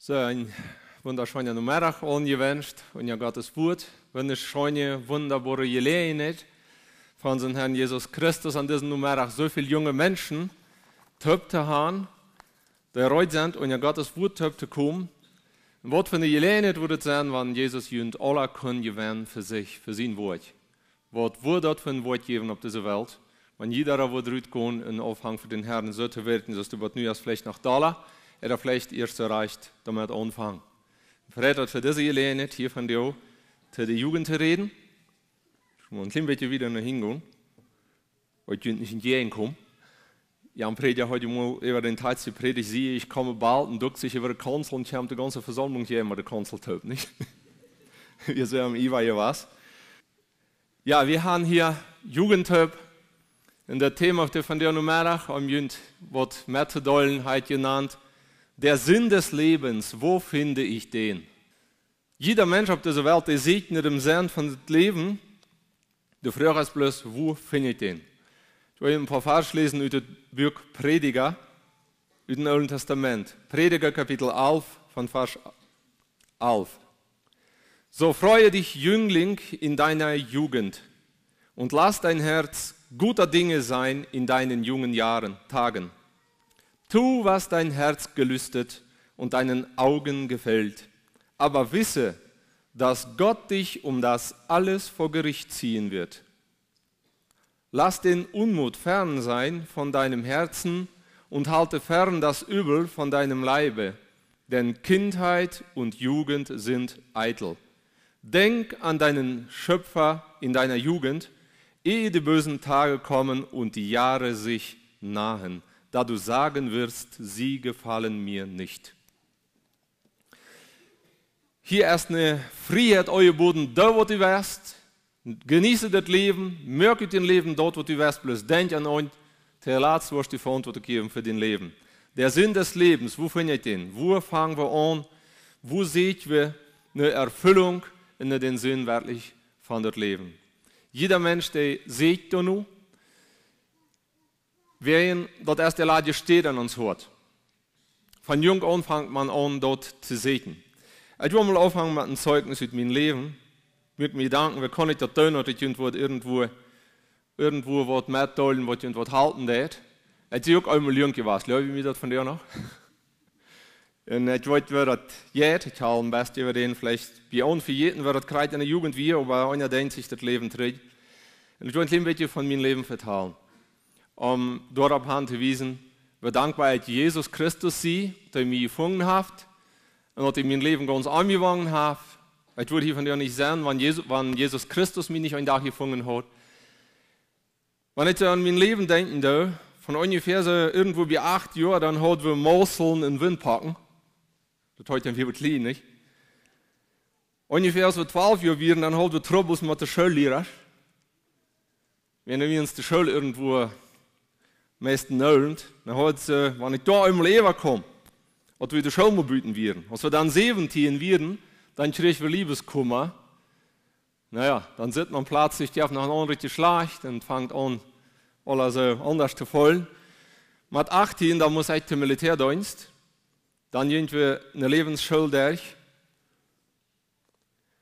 So ein wunderschöner Numerach gewünscht und ja Gottes Wort, wenn es schöne, wunderbare Gelegenheit von unserem Herrn Jesus Christus an diesem Numerach so viele junge Menschen töpte haben, die reut sind und ja Gottes Wort töpte kommen. Ein Wort von der Gelegenheit würde sein, wenn Jesus jünd aller können gewähren für sich, für sein Wort. Wort wurde dort für ein Wort geben auf dieser Welt. Wenn jeder der würde rütgehen, einen Aufhang für den Herrn sollte werden, so ist über das vielleicht noch Dollar er hat vielleicht erst erreicht, damit anfangen. Fred hat für diese Gelegenheit hier von dir zu der Jugend zu reden. Ich muss ein klein bisschen wieder nach hingehen. Heute könnt nicht in die kommen. Jan Prediger heute mal über den Teil zu predigt, siehe, ich komme bald und duckt sich über den Konsul und ich habe die ganze Versammlung hier immer den Konsul töp, nicht? wir sehen am IWA hier was. Ja, wir haben hier Jugendtöp in der Thema auf der von der Numerach, am Jünd wird Mettedollen halt genannt. Der Sinn des Lebens, wo finde ich den? Jeder Mensch auf dieser Welt ist segnet im Sinn von dem Leben. Die Frage bloß, wo finde ich den? Ich will ein paar Vers lesen über den Buch Prediger, über den Alten Testament. Prediger Kapitel 11 von Vers 11. So freue dich, Jüngling, in deiner Jugend und lass dein Herz guter Dinge sein in deinen jungen Jahren, Tagen Tu, was dein Herz gelüstet und deinen Augen gefällt. Aber wisse, dass Gott dich um das alles vor Gericht ziehen wird. Lass den Unmut fern sein von deinem Herzen und halte fern das Übel von deinem Leibe, denn Kindheit und Jugend sind eitel. Denk an deinen Schöpfer in deiner Jugend, ehe die bösen Tage kommen und die Jahre sich nahen da du sagen wirst, sie gefallen mir nicht. Hier erst eine Freiheit Boden, da wo du wärst, genieße das Leben, möge dein Leben dort, wo du wärst, bloß denk an euch, der Latz, was die Verantwortung geben für dein Leben. Der Sinn des Lebens, wo findet ihr den? Wo fangen wir an? Wo sehen wir eine Erfüllung in den Sinn wirklich von dem Leben? Jeder Mensch, der sieht da nur, wer ihn dort erst der steht an uns hört. Von jung an fängt man an, dort zu segnen. Ich will mal anfangen mit einem Zeugnis aus meinem Leben. Ich Mit mir danken, wie kann ich das tun, dass ich irgendwo, irgendwo, irgendwo was mitteilen, was ich irgendwo halten darf. Ich sehe auch einmal jung gewesen, glaube ich mir das von dir noch. Und ich weiß, wie das geht. Ich habe am besten über den vielleicht bei uns für jeden, wie das gerade in der Jugend wie, aber einer denkt sich das Leben trägt. Und ich will ein bisschen von meinem Leben verteilen um, dort auf Hand gewiesen, wie dankbar ich Jesus Christus sie, der mich gefunden hat und hat in mein Leben ganz angefangen hat. Ich würde hier von dir nicht sehen, wenn Jesus, wann Jesus Christus mich nicht einen Tag gefunden hat. Wenn ich an mein Leben denke, von ungefähr so irgendwo wie acht Jahren, dann hat wir Moseln in den Wind packen. Das heute wir klein, nicht? Ungefähr so wir zwölf Jahre waren, dann haben wir Troubles mit der Schullehrer. Wenn wir uns die Schule irgendwo meisten Nöllend, dann hat sie, äh, wenn ich da einmal Eva komme, hat wieder schon mal bieten werden. Als wir dann 17 werden, dann kriegen wir Liebeskummer. Naja, dann sitzt man plötzlich, die auf noch einen richtig Schlag, und fängt an, alles äh, anders zu fallen. Mit 18, dann muss ich zum Militärdienst, dann irgendwie eine Lebensschule durch.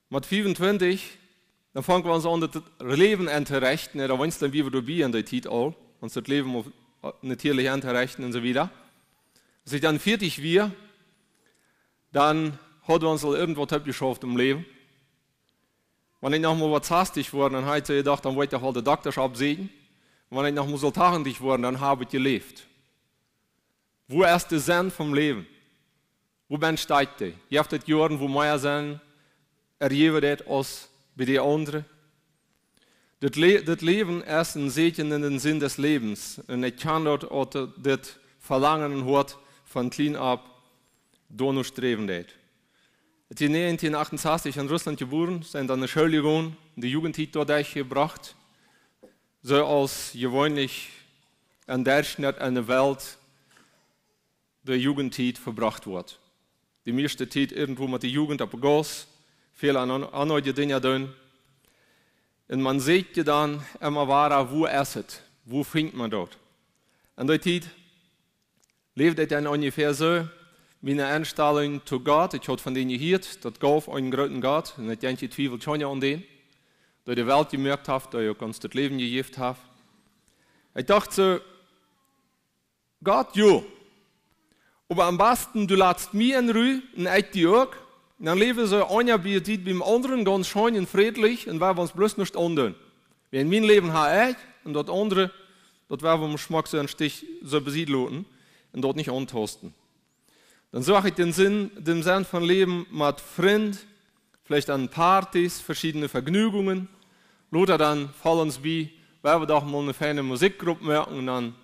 Mit 25, dann fangen wir uns an, das Leben zu rechten, da wollen wir dann wieder bei in der Titel. und das Leben natürlich Ernterechten und so weiter. Als ich dann fertig war, dann hat uns irgendwas geschafft im Leben. Wenn ich noch mal was hastig wurde, dann hätte ich gedacht, dann wollte ich halt den Doktor absägen. wenn ich noch mal so tarendig war, dann habe ich gelebt. Wo ist der Sinn vom Leben? Wo bin steigt der? Ich habe das Jahren, wo mehr Sinn ergeben hat als bei den anderen. Das Leben ist ein is in den Sinn des Lebens. En ik kan dat uit dit verlangen hoort von klein ab doorstrevenheid. Het in 1968 in Russland geboren, zijn dan naar Schule die de Jugendhit dort gebracht, zoals gewoonlich in Deutschland en de Welt de Jugendhit verbracht wordt. Die meiste Zeit irgendwo mit der Jugend abgegossen, viele andere Dinge doen. Und man sieht ja dann immer äh, wahrer, wo esset, wo findet man dort. In der Zeit lebt es dann ungefähr so, meine Einstellung zu Gott, ich habe von denen gehört, dass Gott einen großen Gott, und ich denke, ich zweifle schon an den, dass die Welt gemerkt habe, dass ich uns Leben gegeben habe. Ich dachte so, Gott, ja, aber am besten, du lässt mich in Ruhe und ich dich auch, dann leben so einer bei wie beim anderen ganz schön und friedlich und werden uns bloß nicht anderen. Wie in meinem Leben habe ich und dort andere, dort werden wir im Schmack so einen Stich so besiedeln und dort nicht antasten. Dann suche ich den Sinn, den Sinn von Leben mit Freund, vielleicht an Partys, verschiedene Vergnügungen. Oder dann fallen uns bei, weil wir doch mal eine feine Musikgruppe merken und dann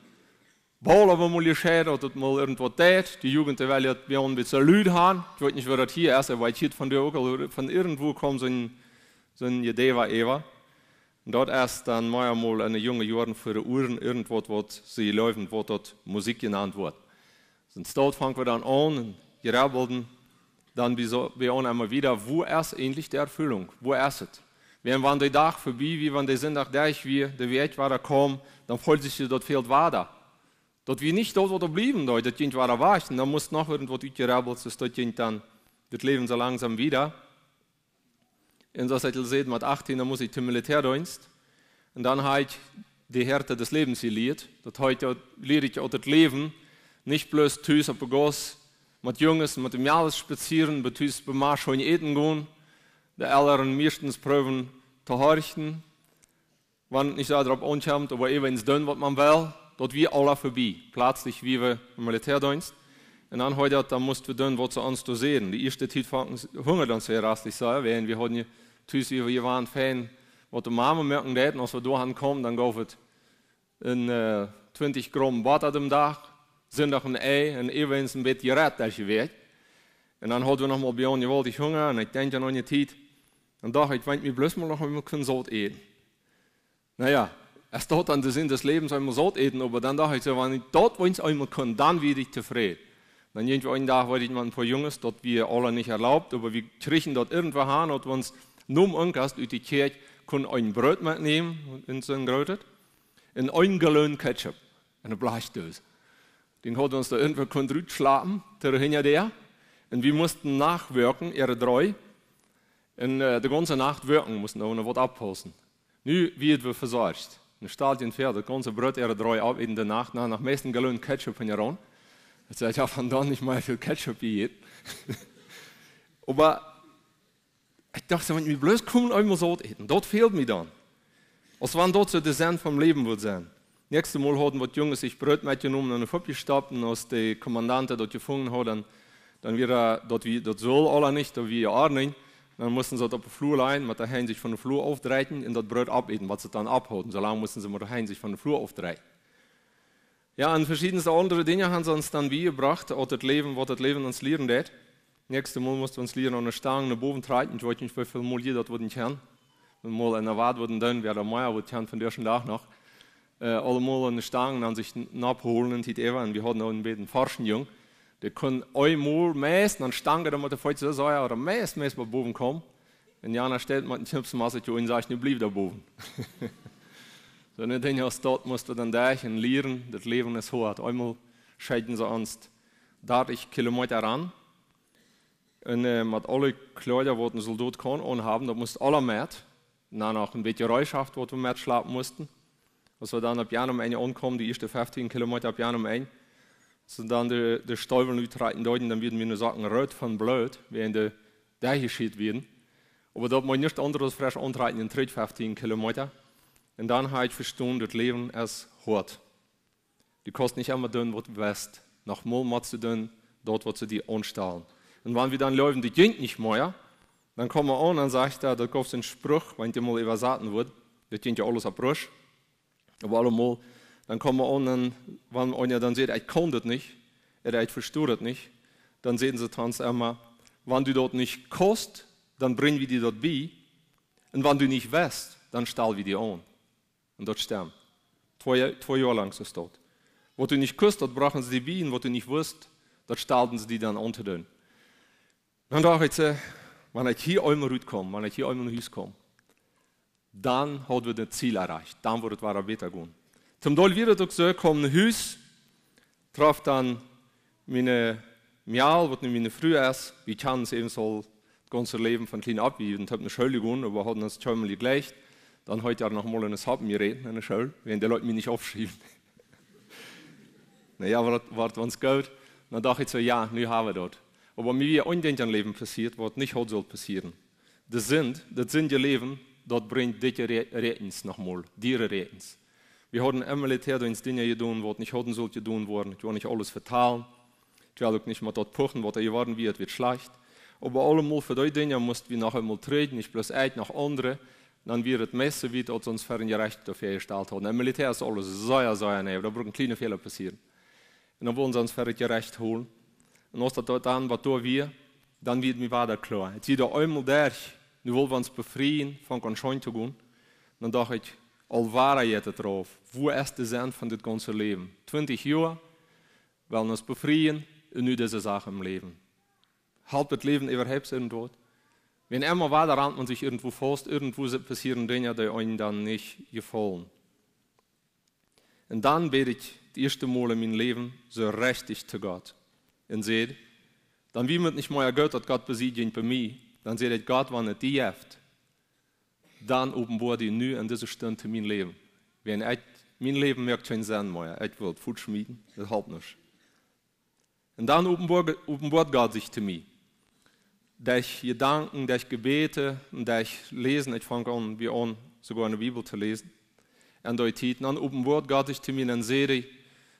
Bowler, die mal geschehen oder mal irgendwo tät. Die Jugend will ja bei uns ein bisschen Leute haben. Ich weiß nicht, wer das hier ist, aber ich von der oder von irgendwo kommt so ein, so ein Jedeva Eva. Und dort erst dann mal einmal eine junge Jorden für die Uhren irgendwo, wo sie laufen, wo dort Musik genannt wird. Und dort fangen wir dann an, gerabbelten, dann wir uns einmal wieder, wo ist endlich die Erfüllung, wo ist es? Wenn wann der Tag vorbei, wie wann der Sonntag durch wir, der Weg war da kaum, dann freut sich dort viel weiter. Dort wie nicht dort wo du unterblieben, Leute, Kind war erwachen, da du noch irgendwo durchgerabbelt, das dort Kind dann, das Leben so langsam wieder. Und so das ihr seht, mit 18, da muss ich zum Militärdienst. Und dann habe ich die Härte des Lebens gelehrt. Dort heute lehre ich auch das Leben, nicht bloß tüs auf Goss, mit Junges, mit dem Jahres spazieren, mit tüs beim Marsch und Eden gehen, der Älteren meistens prüfen zu horchen, wann nicht so darauf ankommt, aber eben eh, ins Dünn, was man will dat wie alle vorbei plötzlich wie wir im Militärdienst en anheuert da musst wir dünn wozu uns zu sehen die erste hunger dann sehr rastlich sei wenn wir hatten tüs wie wir waren fan was die Mama merken däten als wir da kommen dann goufet een äh, 20 Gramm Water dem Dach sind noch ein Ei en ewens ein bisschen gerät als je weet Und dann hat wir noch mal bei uns, beyond gewaltig hunger und ich denke an je tiet en doch ik weint mir bloß mal noch immer kun sot eten naja Erst dort an der Sinn des Lebens einmal so eten, aber dann dachte ich, so, wenn ich dort, wo ich einmal kann, dann werde ich zufrieden. Dann irgendwann Tag wollte ich mal ein paar Jungs, dort wir alle nicht erlaubt, aber wir kriechen dort irgendwo hin und wenn es nur umgast, in die Kirche, können ein Brot mitnehmen, in so ein Grötet, in ein Gelöhn Ketchup, eine Bleichdose. Den konnten uns da irgendwo können schlafen, der hinter der, und wir mussten nachwirken, ihre drei, und äh, die ganze Nacht wirken mussten, noch was abposten. Nun wird wir versorgt ein stahlt fährt, das ganze Brot er drei ab in der Nacht, nach, nach meisten Gallonen Ketchup in Iran. Das heißt, habe von da nicht mal viel Ketchup gegeben. Aber ich dachte, wenn ich mich bloß kommen, immer so essen. Dort fehlt mir dann. Als wann dort so der Sinn vom Leben wird sein. Nächstes Mal hatten wir die Jungen sich Brot mitgenommen und aufgestappt und als der Kommandant dort gefunden hat, dann, dann wird er, dort, wie, das soll alle nicht, da wir ja auch nicht. Dann mussten sie auf den Flur leihen, mit der Hand sich von der Flur aufdrehen und das Brot abeten, was sie dann abholen. So lange mussten sie mit der Hand sich von der Flur aufdrehen. Ja, und verschiedenste andere Dinge haben sie uns dann beigebracht, auch das Leben, was das Leben uns lernen lädt. Nächste Mal mussten wir uns lehren, an der Stange nach oben treten. Ich weiß nicht, wie viel Mal hier das würden können. Wenn mal in der Wart würden dann, wer der Meier wird von der ersten Tag noch. Eh, äh, alle Mal an der Stange an sich abholen und die Eva, und wir hatten auch einen Beten Farschenjung die können einmal mor dann stangen stanger dem at få til så er det mest mest på boven kom. En jana stedt man tips masse til en sagt, nu bliv der boven. så den den har stått måste den das leben ist hart. Einmal scheiden sie uns 30 Kilometer ran. Und äh, mit allen Kleidern, die ein Soldat kann und haben, da musst alle mit. Dann auch ein bisschen Reuschaft, wo wir schlafen mussten. Als wir dann ab Januar um Ende ankommen, die ersten 15 Kilometer ab Januar um Ende, sondern der, der Stäubel nicht reiten deuten, dann würden wir nur sagen, rot von blöd, während der, der hier steht werden. Aber da man nicht anderes frisch anreiten in 15 Kilometer. Und dann habe ich verstanden, das Leben ist hart. Du kannst nicht immer tun, was du willst. Nach Mal musst du tun, dort, wo sie dir anstellen. Und wenn wir dann laufen, die gehen nicht mehr, dann kommen wir an und sagen, da, da es einen Spruch, wenn dir mal übersaten wird, das geht ja alles abrisch. Aber allemal dann kommen wir an, und wenn einer dann sieht, ich kann nicht, oder ich verstehe nicht, dann sehen sie ganz immer, wenn du dort nicht kost, dann bringen wir dir dort bi, und wenn du nicht weißt, dann stahl wir dir an. Und dort sterben. Zwei, zwei Jahre lang ist es dort. Was du nicht küsst, dort brachen sie die bei, und was du nicht wusst, dort stahlten sie die dann unter den. Dann dachte ich, äh, wenn ich hier einmal rüberkomme, wenn ich hier einmal nach Hause komme, dann haben wir das Ziel erreicht, dann wird es weiter gehen. Zum då wieder också ökom hus, traf han mina mjäl, vad mina fru är, vi kan eben das ganze Leben von klein ab, und habe eine Schule gegangen, aber hat das Tümmerli gleich. Dann heute auch nochmal in das Happen reden, in der Schule, wenn die Leute mich nicht aufschreiben. naja, war, das war ganz gut. Dann dachte ich so, ja, nun haben wir das. Aber mir wie ein Ding Leben passiert, was nicht heute soll passieren. Das sind, das sind die Leben, das bringt dicke Rettens nochmal, dire Rettens. Vi har den emmeliterings dinge gedoen worden, ich hoden sollt gedoen worden, ich war nicht alles vertan. ich will auch nicht mehr dort pochen, was er geworden wird, wird schlecht. Aber allemal für die Dinge mussten wir nachher mal treten, nicht bloß ein nach andere, dann wird es messen, wie als uns für ein Recht dafür gestellt hat. Im Militär ist alles sehr, sehr neu, da ein kleiner Fehler passieren. Und dann wollen sie uns für ein Recht holen. Und als das dann, was da wir, dann wird mir weiter klar. Jetzt wieder einmal durch, nur wollen wir uns befreien, von ganz schön zu gehen. dann dachte ich, al waren je het erover, wo is de zin van dit ganze leven? Twintig jaar, wel ons bevrijen en nu deze zaak im Leben. Halt het leven überhaupt irgendwo? Wenn immer war, weiter rannt man sich irgendwo fest, irgendwo passieren Dinge, die einem dann nicht gefallen. Und dann bete ich das erste Mal in meinem Leben so richtig zu Gott. Und seht, dann wie man nicht mehr Gott, hat, Gott besiegt bei mir, dann seht ihr Gott, wann er die hilft dann dan openbaarde nu aan deze stund mijn leven. Wenn ich, mein Leben merkt schon sein, mehr. ich will Food schmieden, das halt nicht. Und dann oben offenbart Gott sich zu mir. Durch Gedanken, durch Gebete und durch Lesen, ich fange an, wie an, sogar eine Bibel zu lesen. Und durch Titel, dann oben offenbart Gott sich zu mir und sehe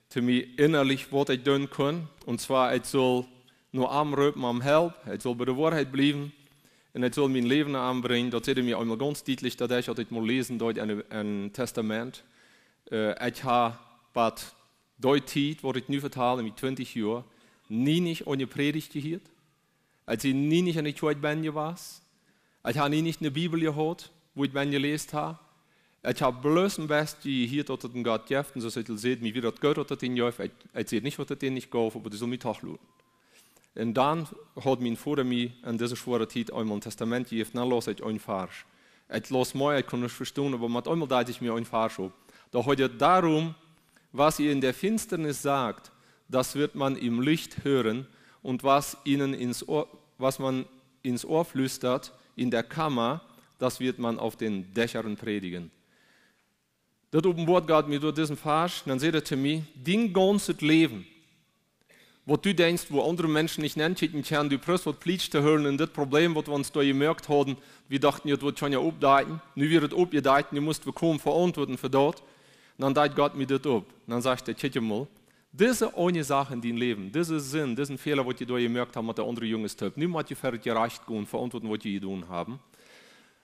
zu mir innerlich, was ich tun kann. Und zwar, ich soll nur am Röpen am Help, ich soll bei der Wahrheit bleiben und En soll mein Leben anbringen. Das Dat zit mir einmal ganz deutlich, dat ich dat mal lesen dort ein, ein Testament. Äh, ich habe dort tiet, wat ich nu vertalen mit 20 Jahren, nie nicht eine Predigt gehört. Als ich nie nicht an der Church bin war. Ich habe nie nicht eine Bibel gehört, wo ich bin gelesen habe. Ich habe bloß am besten hier, dass es einen Gott gibt. Und so seht ihr, wie das Gott hat in Ich sehe nicht, was das nicht gehofft, aber das soll mich doch schauen. En dan houdt mijn voor mij in deze schwere tijd einmal een testament geeft, dan los ik een vers. Ik los mij, ik kon niet verstaan, maar met einmal deed ik mir een vers op. Da heute darum, was ihr in der Finsternis sagt, das wird man im Licht hören und was, ihnen ins Ohr, was man ins Ohr flüstert in der Kammer, das wird man auf den Dächern predigen. Das oben Wort geht mir durch diesen Farsch, dann seht ihr zu mir, dein ganzes Leben, wat du denkst, wo andere Menschen nicht nennen, entschieden können, du prüfst, was pleitscht zu hören und das Problem, was wir uns da gemerkt haben, wir dachten, das wird schon ja abdeiten, nu wird es abgedeiht, du musst wir kaum verantworten für das. Und dann deit Gott mir das ab. Und dann sagt er, tschüss mal, diese eine Sache in deinem Leben, diese Sinn, diesen Fehler, was ihr da gemerkt habt, mit der andere Jungs Typ, niemand hat fertig gereicht gehen, verantworten, was ihr getan haben.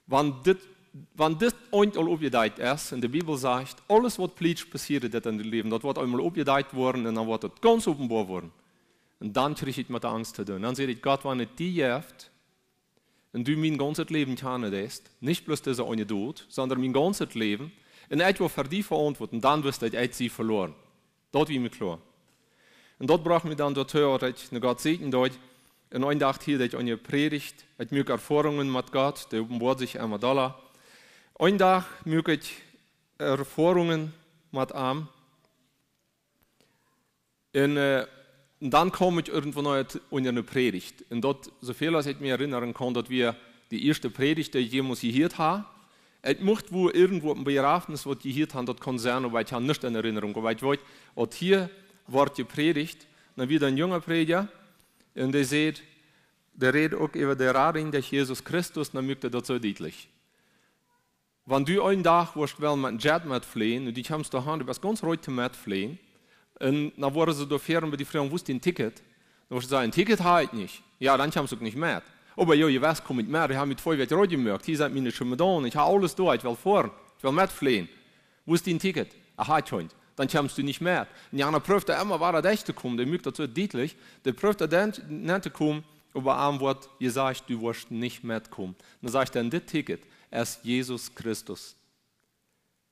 Wenn das wenn das einmal ist, in der Bibel sagt, alles, was politisch passiert ist in deinem Leben, das wird einmal abgedeiht worden und dann wird es ganz offenbar worden. Und dann krijg je mit angst zu tun. Dann zeg ik, Gott, wanneer die jeft, en du mijn ganzes Leben kennen nicht bloß diese eine Tod, sondern mein ganzes Leben, und etwas für die verantworten, dann wirst du halt et sie verloren. Dort wie mir klar. Und dort braucht mir dann dort hören, dass ich Gott segnen dort, in einem Tag hier, dass ich eine Predigt, ich möge Erfahrungen mit Gott, der offenbart sich einmal da. Ein Tag möge ich Erfahrungen mit ihm. in, äh, und dann komme ich irgendwo neu in eine Predigt. Und dort, so viel als ich mich erinnern kann, dort wir die erste Predigt, die ich jemals gehört habe, ich möchte wo irgendwo ein Begrafnis, was ich gehört habe, dort kann weil ich habe nicht in Erinnerung. weil ich wollte, und hier wird die Predigt, dann wieder ein junger Prediger, und der sieht, der redet auch über die Raring durch Jesus Christus, dann möchte er das so deutlich. Wenn du einen Tag willst, will mit Jet mit fliehen, und ich habe es da Hand, du bist ganz ruhig mit fliehen, und dann wurde sie se do weil die Frau wusste ein Ticket Dann se ein Ticket halt nicht ja dann haben sie auch nicht mehr aber jo je komme kommt mehr Ich habe mit voll rot gemerkt hier seid mir schon da ich habe alles durch ich will vor ich will mitfliehen. flehen wusste den Ticket er hat schon dann kommst du nicht mehr. Und Jana prüft immer, war der echte kommt, der mögt dazu deutlich, der prüft der nicht kommen, aber am Wort, ihr sagt, du wirst nicht mehr kommen. Dann sagt er, das Ticket ist Jesus Christus.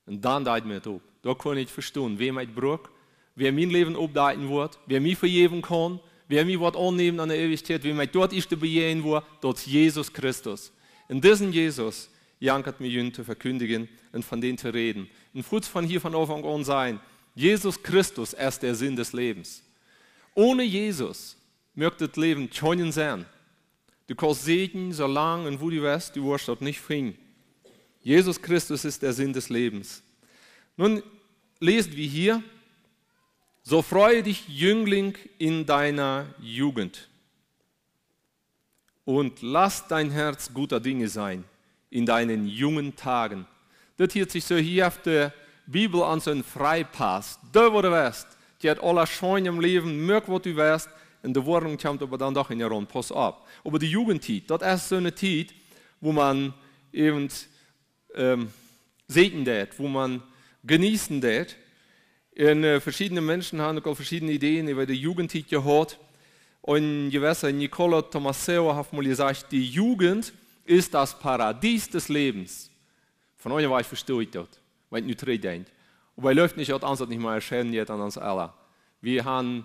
Und dann deit mir Da kann ich verstehen, wem ich brauche wer mein Leben obleiten wird, wer mich vergeben kann, wer mich wird annehmen an der Ewigkeit, wer mich dort ist, bejehen wird, dort Jesus Christus. In diesem Jesus jankert mir Jünger zu verkündigen und von denen zu reden. Ein Frutz von hier von Anfang an sein, Jesus Christus ist der Sinn des Lebens. Ohne Jesus möchte das Leben schönen sein. Du kannst segnen, solange und wo du wirst, du wirst dort nicht fingen. Jesus Christus ist der Sinn des Lebens. Nun lesen wir hier, so freue dich, Jüngling, in deiner Jugend. Und lass dein Herz guter Dinge sein in deinen jungen Tagen. Das hört sich so hier auf der Bibel an so ein Freipass. Da, wo du wärst, die hat alle Scheune im Leben, merk, wo du wärst, in der Wohnung kommt aber dann doch in der Runde, pass ab. Aber die Jugendtit, das ist so eine Tid, wo man eben ähm, segnen wo man genießen wird in äh, verschiedenen Menschen haben auch verschiedene Ideen über die Jugend hier gehört. Und gewisser Nicola Tomaseo hat mal gesagt, die Jugend ist das Paradies des Lebens. Von euch war ich verstört dort, weil ich nicht denkt. Und bei läuft nicht, uns nicht mehr erscheinen jetzt an uns alle. Wir haben,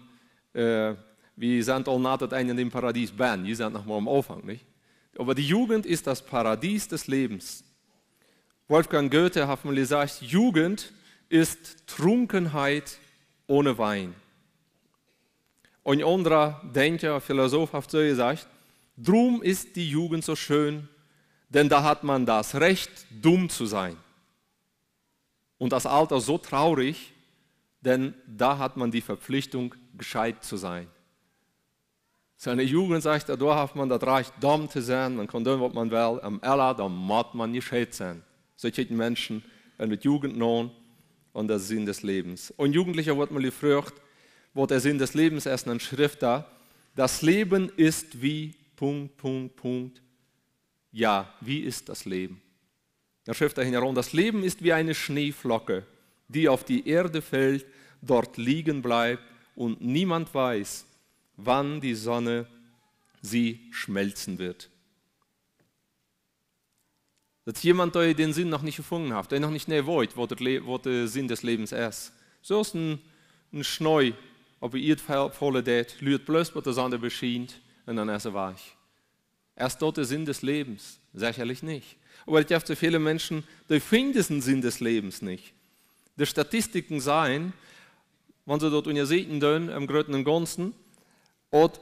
äh, wir sind all nahe ein in dem Paradies ben. Wir sind mal am Anfang, nicht? Aber die Jugend ist das Paradies des Lebens. Wolfgang Goethe hat mal gesagt, Jugend ist ist Trunkenheit ohne Wein. Ein anderer Denker, Philosoph hat so gesagt, drum ist die Jugend so schön, denn da hat man das Recht, dumm zu sein. Und das Alter so traurig, denn da hat man die Verpflichtung, gescheit zu sein. Seine Jugend sagt, da hat man das Recht, dumm zu sein, man kann tun, was man will, am Ella, da macht man nicht schätzen. Solche Menschen, wenn mit Jugend nun, und der Sinn des Lebens. Und Jugendlicher wird man gefragt, wo der Sinn des Lebens erst in Schrift da. Das Leben ist wie Punkt, Punkt, Punkt. Ja, wie ist das Leben? Dann schrift dahin herum, das Leben ist wie eine Schneeflocke, die auf die Erde fällt, dort liegen bleibt und niemand weiß, wann die Sonne sie schmelzen wird dass jemand euch den Sinn noch nicht gefunden hat, der noch nicht mehr weiß, wo der, Sinn des Lebens ist. So ist ein, ein Schneu, ob ihr es volle det, lüht bloß, was der Sonne beschient, und dann ist er weich. Erst dort der Sinn des Lebens, sicherlich nicht. Aber ich habe zu viele Menschen, die finden diesen Sinn des Lebens nicht. Die Statistiken seien, wenn sie dort untersuchen dürfen, im Großen und Ganzen, und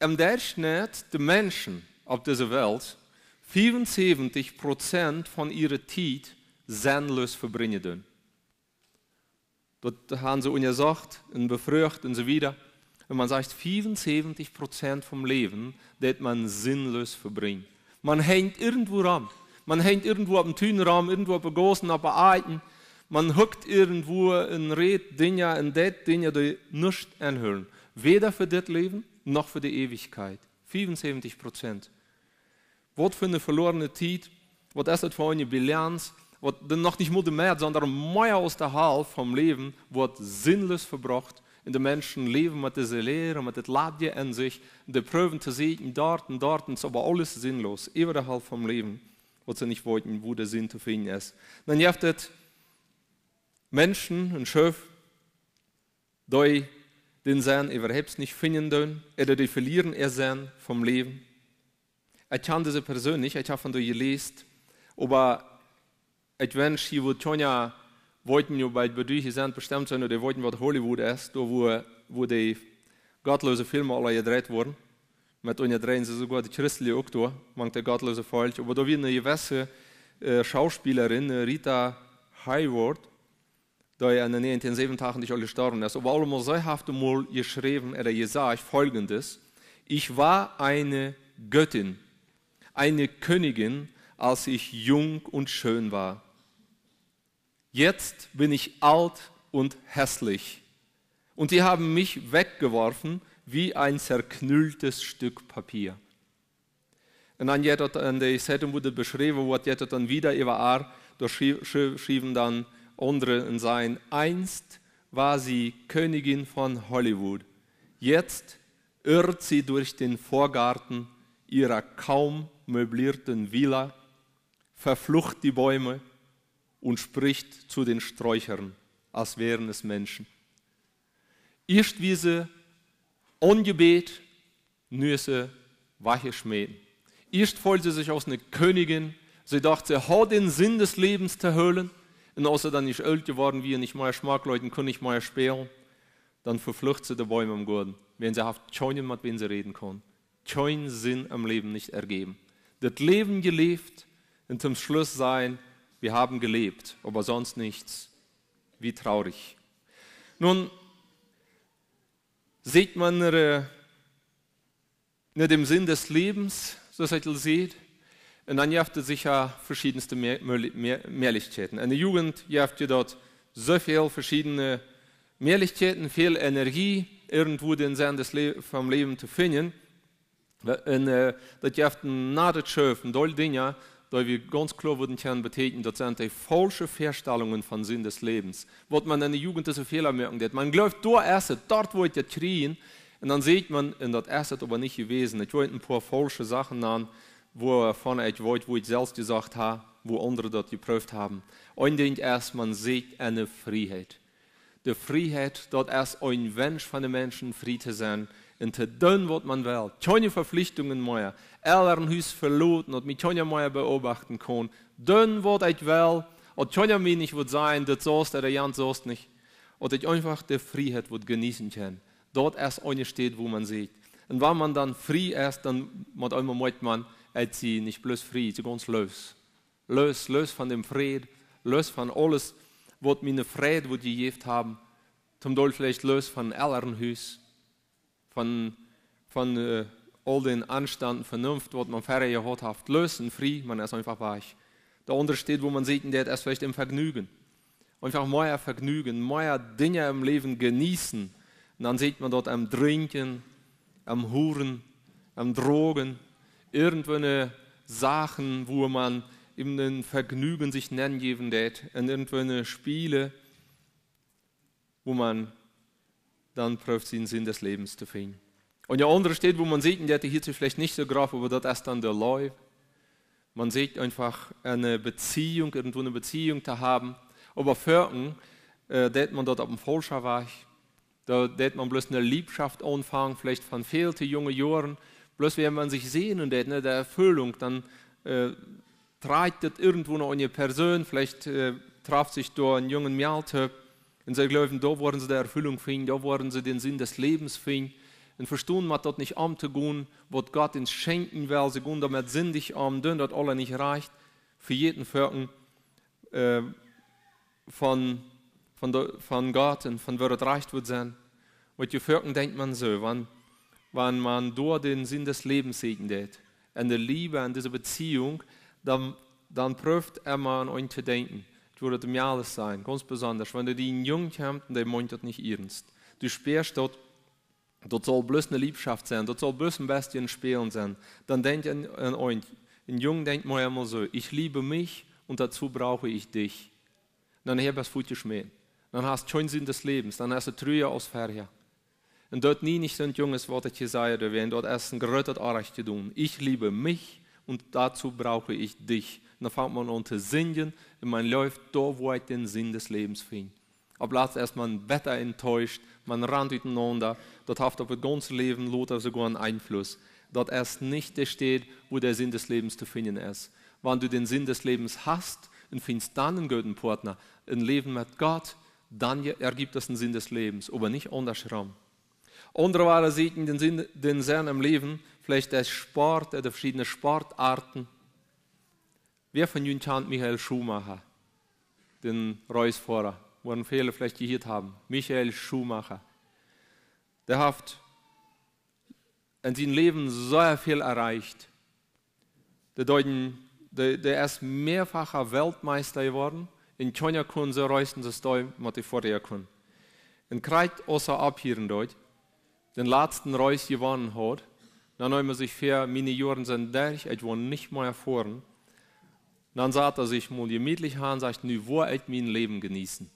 im Durchschnitt der Menschen auf dieser Welt 75% von ihrer Zeit sinnlos verbringen. Doen. Dort haben sie untersucht und befruchtet und so wieder. Und man sagt, 75% vom Leben, das man sinnlos verbringt. Man hängt irgendwo ran. Man hängt irgendwo am Tünenraum, irgendwo auf Gossen, auf Eiten. Man hockt irgendwo in Red Dinge, in det Dinge, die nichts anhören. Weder für das Leben noch für die Ewigkeit. 75 Prozent. Was für eine verlorene Zeit, was ist das für eine Bilanz, was noch nicht nur mehr, sondern mehr aus der Hälfte vom Leben wird sinnlos verbracht. In den Menschen leben mit dieser Lehre, mit dem Labje in sich, die Prüfen zu sehen, dort und dort, und so, aber alles sinnlos, über der Hälfte vom Leben, wo sie nicht wollten, wo der Sinn zu finden ist. Dann gibt es Menschen, ein Schiff, die den Sinn überhaupt nicht finden können, oder die verlieren ihr Sinn vom Leben ich kände det persönlich, ich har von dir gelesen, aber ich wünsche, ich würde schon wollten ja bei Bedürfnissen sind bestimmt sein, oder wollten, was Hollywood ist, wo, wo die gottlose Filme alle gedreht wurden. Mit uns drehen sie sogar die Christliche auch da, manche gottlose Falsch. Aber da wird eine gewisse äh, Schauspielerin, Rita Hayward, da in den sieben Tagen nicht alle gestorben ist. Aber allemal so haft mal geschrieben oder gesagt folgendes: Ich war eine Göttin eine Königin, als ich jung und schön war. Jetzt bin ich alt und hässlich. Und die haben mich weggeworfen wie ein zerknülltes Stück Papier. Und an jeder, an der Zeitung wurde beschrieben, was jetzt dann wieder war, da schrieben dann andere in sein, einst war sie Königin von Hollywood, jetzt irrt sie durch den Vorgarten ihrer kaum möblierten Villa, verflucht die Bäume und spricht zu den Sträuchern, als wären es Menschen. Erst Gebet nur sie wache Schmähen. Erst wollte sie sich aus einer Königin, sie dachte, sie hat den Sinn des Lebens zu höhlen, und außer dann nicht alt geworden, wie ihr nicht mehr Schmackleuten können ich mehr sperren, dann verflucht sie die Bäume am Gurden, wenn sie haft mit wem sie reden kann. Keinen Sinn am Leben nicht ergeben das Leben gelebt und zum Schluss sein, wir haben gelebt, aber sonst nichts. Wie traurig. Nun sieht man äh, nicht im Sinn des Lebens, so seid ihr seht, und dann jaftet sicher verschiedenste Mehr Mehr Mehrlichkeiten. Eine Jugend jaftet dort so viel verschiedene Mehrlichkeiten, viel Energie, irgendwo den Sinn des Le vom Leben zu finden. En eh, dat jeft nadeschöfen doll dingen, da wir ganz klar wurden Herrn betätigen, das sind die falsche Verstellungen von Sinn des Lebens. Wird man in eine Jugend so Fehler merken, wird. man glaubt, da erst, dort wollt ihr kriegen, und dann sieht man, in das erst aber nicht gewesen. Ich wollte ein paar falsche Sachen an, wo von ich wollte, wo ich selbst gesagt habe, wo andere dort geprüft haben. Und erst, man sieht eine Freiheit. Die Freiheit, dort erst ein Wunsch von den Menschen, frei zu sein, en te doen wird man wil. Tjonje Verpflichtungen mehr, Elder huis verloten, dat met tjonje meer beobachten kon. Doen wird ik wil. Und tjonje mehr nicht wird sein, das sollst oder Jan sollst nicht. Und ich einfach die Freiheit wird genießen können. Dort erst eine steht, wo man sieht. Und wenn man dann frei ist, dann muss immer meint man, als sie nicht bloß frei, sie ganz los. Los, los von dem Fried, los von alles, was meine Fried, wo die jeft haben. Zum Teil vielleicht los von allen Hüs von, von äh, all den Anstand und Vernunft, wird man fährt ja hauthaft lösen, frei, man ist einfach weich. Da unten steht, wo man sieht, der ist vielleicht im Vergnügen. Einfach mehr Vergnügen, mehr Dinge im Leben genießen. Und dann sieht man dort am Trinken, am Huren, am Drogen, irgendwelche Sachen, wo man eben den Vergnügen sich nennen geben wird, in irgendwelche Spiele, wo man dann prüft sie den Sinn des Lebens zu finden. Und ja, andere steht, wo man sieht, die hätte hierzu vielleicht nicht so graf, aber das ist dann der Läuf. Man sieht einfach eine Beziehung, irgendwo eine Beziehung zu haben. Aber Förken, äh, dass man dort auf dem Forscher war, da dass man bloß eine Liebschaft anfangen, vielleicht von fehlte junge Jahren. Bloß wenn man sich sehnen hat, ne, der Erfüllung, dann äh, treibt das irgendwo noch eine Person, vielleicht äh, traf sich da ein jungen Mjaltöp in seinen glauben, da waren sie die Erfüllung finden, da waren sie den Sinn des Lebens finden. Und verstehen, was dort nicht am zu tun, was Gott ihnen schenken will, sie gehen damit sinnig am, denn das alle nicht reicht. Für jeden Völken äh, von, von, von Gott und von wer es reicht wird sein. Und die Völken denkt man so, wenn, wann man dort den Sinn des Lebens segnet, in der Liebe, in dieser Beziehung, dann, dann prüft er an euch zu denken. Ich würde dem alles sein, ganz besonders, wenn du die Jungen Jungkämpfen, der meint das nicht ernst. Du spürst dort, dort soll bloß eine Liebschaft sein, dort soll bloß ein Bestien spielen sein. Dann denkt an, an euch, ein Jung denkt man immer so, ich liebe mich und dazu brauche ich dich. Dann habe ich das Futter schmähen. Dann hast du schon Sinn des Lebens, dann hast du Trühe aus Ferien. Und dort nie nicht so ein junges Wort, das sage, wir werden dort erst ein geröttet Arach zu tun. Ich liebe mich und dazu brauche ich dich dann fängt man an zu singen und man läuft da, wo ich den Sinn des Lebens finde. Ab Platz ist man Wetter enttäuscht, man rennt miteinander, dort hat auf das ganze Leben Lothar sogar einen Einfluss. Dort erst nicht steht, wo der Sinn des Lebens zu finden ist. Wenn du den Sinn des Lebens hast und findest dann einen guten Partner, ein Leben mit Gott, dann ergibt das den Sinn des Lebens, aber nicht andersrum. Andere waren sehen den Sinn, den Sinn im Leben, vielleicht der Sport, der verschiedene Sportarten, Wer von Ihnen kennt Michael Schumacher, den Reusfahrer, wo viele vielleicht gehört haben? Michael Schumacher. Der hat in seinem Leben so viel erreicht. Der, Deuten, der, der ist mehrfacher Weltmeister geworden. In Könja können sie reisen, das da mit die Vorher In Kreit außer ab hier in Deut, den letzten Reus gewonnen hat, dann haben wir sich für meine Jahren sind durch, ich war nicht mehr erfahren und dann sagt er sich, mal gemütlich haben, sagt, nu wo ich mein Leben genießen.